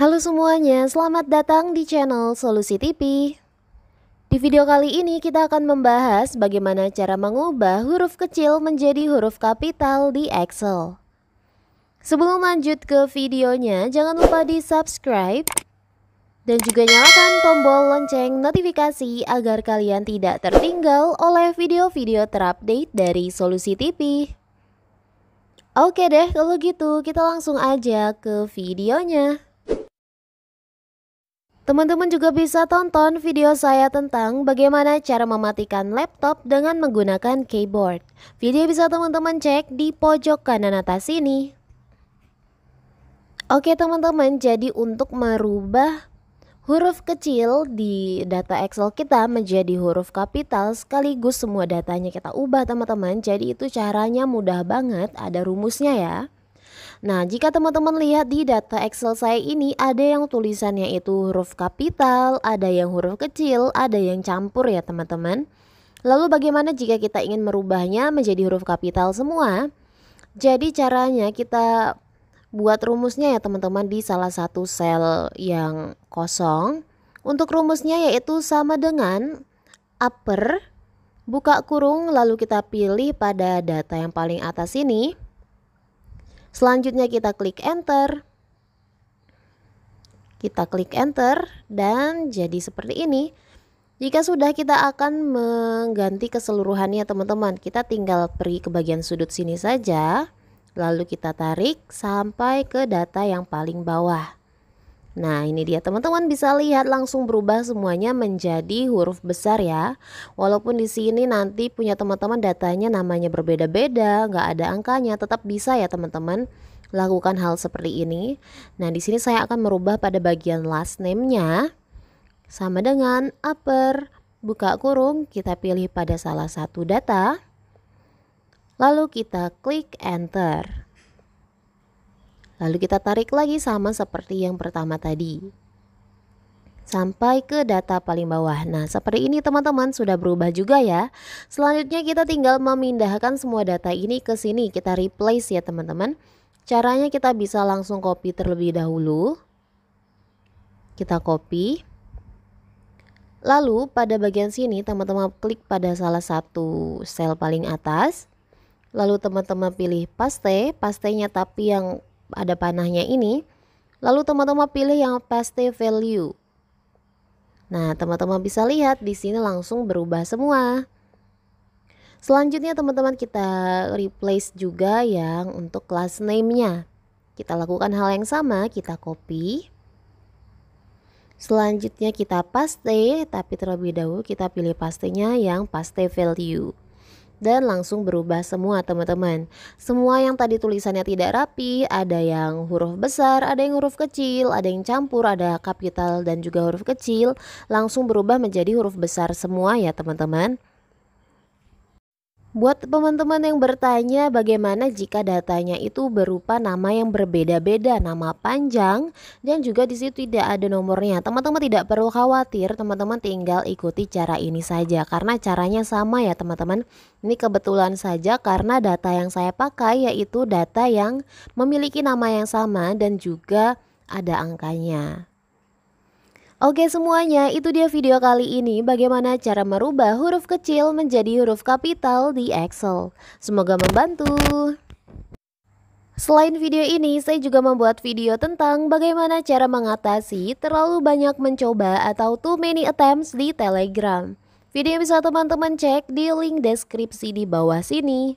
Halo semuanya, selamat datang di channel Solusi TV. Di video kali ini kita akan membahas bagaimana cara mengubah huruf kecil menjadi huruf kapital di Excel. Sebelum lanjut ke videonya, jangan lupa di subscribe dan juga nyalakan tombol lonceng notifikasi agar kalian tidak tertinggal oleh video-video terupdate dari Solusi TV. Oke deh, kalau gitu kita langsung aja ke videonya. Teman-teman juga bisa tonton video saya tentang bagaimana cara mematikan laptop dengan menggunakan keyboard. Video bisa teman-teman cek di pojok kanan atas ini. Oke teman-teman, jadi untuk merubah huruf kecil di data Excel kita menjadi huruf kapital sekaligus semua datanya kita ubah teman-teman. Jadi itu caranya mudah banget, ada rumusnya ya. Nah, jika teman-teman lihat di data Excel saya ini ada yang tulisannya itu huruf kapital, ada yang huruf kecil, ada yang campur ya teman-teman. Lalu bagaimana jika kita ingin merubahnya menjadi huruf kapital semua? Jadi caranya kita buat rumusnya ya teman-teman di salah satu sel yang kosong. Untuk rumusnya yaitu sama dengan upper buka kurung lalu kita pilih pada data yang paling atas ini Selanjutnya kita klik enter. Kita klik enter dan jadi seperti ini. Jika sudah kita akan mengganti keseluruhannya teman-teman. Kita tinggal pergi ke bagian sudut sini saja. Lalu kita tarik sampai ke data yang paling bawah. Nah ini dia teman-teman bisa lihat langsung berubah semuanya menjadi huruf besar ya Walaupun di sini nanti punya teman-teman datanya namanya berbeda-beda nggak ada angkanya tetap bisa ya teman-teman lakukan hal seperti ini Nah di sini saya akan merubah pada bagian last name-nya Sama dengan upper buka kurung kita pilih pada salah satu data Lalu kita klik enter Lalu kita tarik lagi sama seperti yang pertama tadi. Sampai ke data paling bawah. Nah, seperti ini teman-teman sudah berubah juga ya. Selanjutnya kita tinggal memindahkan semua data ini ke sini. Kita replace ya teman-teman. Caranya kita bisa langsung copy terlebih dahulu. Kita copy. Lalu pada bagian sini teman-teman klik pada salah satu sel paling atas. Lalu teman-teman pilih paste, pastenya tapi yang ada panahnya ini, lalu teman-teman pilih yang paste value. Nah, teman-teman bisa lihat di sini langsung berubah semua. Selanjutnya teman-teman kita replace juga yang untuk class name-nya. Kita lakukan hal yang sama, kita copy. Selanjutnya kita paste, tapi terlebih dahulu kita pilih pastenya yang paste value dan langsung berubah semua teman-teman. Semua yang tadi tulisannya tidak rapi, ada yang huruf besar, ada yang huruf kecil, ada yang campur, ada kapital dan juga huruf kecil, langsung berubah menjadi huruf besar semua ya teman-teman. Buat teman-teman yang bertanya bagaimana jika datanya itu berupa nama yang berbeda-beda, nama panjang dan juga di situ tidak ada nomornya. Teman-teman tidak perlu khawatir, teman-teman tinggal ikuti cara ini saja karena caranya sama ya teman-teman. Ini kebetulan saja karena data yang saya pakai yaitu data yang memiliki nama yang sama dan juga ada angkanya. Oke semuanya, itu dia video kali ini bagaimana cara merubah huruf kecil menjadi huruf kapital di Excel. Semoga membantu. Selain video ini, saya juga membuat video tentang bagaimana cara mengatasi terlalu banyak mencoba atau too many attempts di Telegram. Video bisa teman-teman cek di link deskripsi di bawah sini.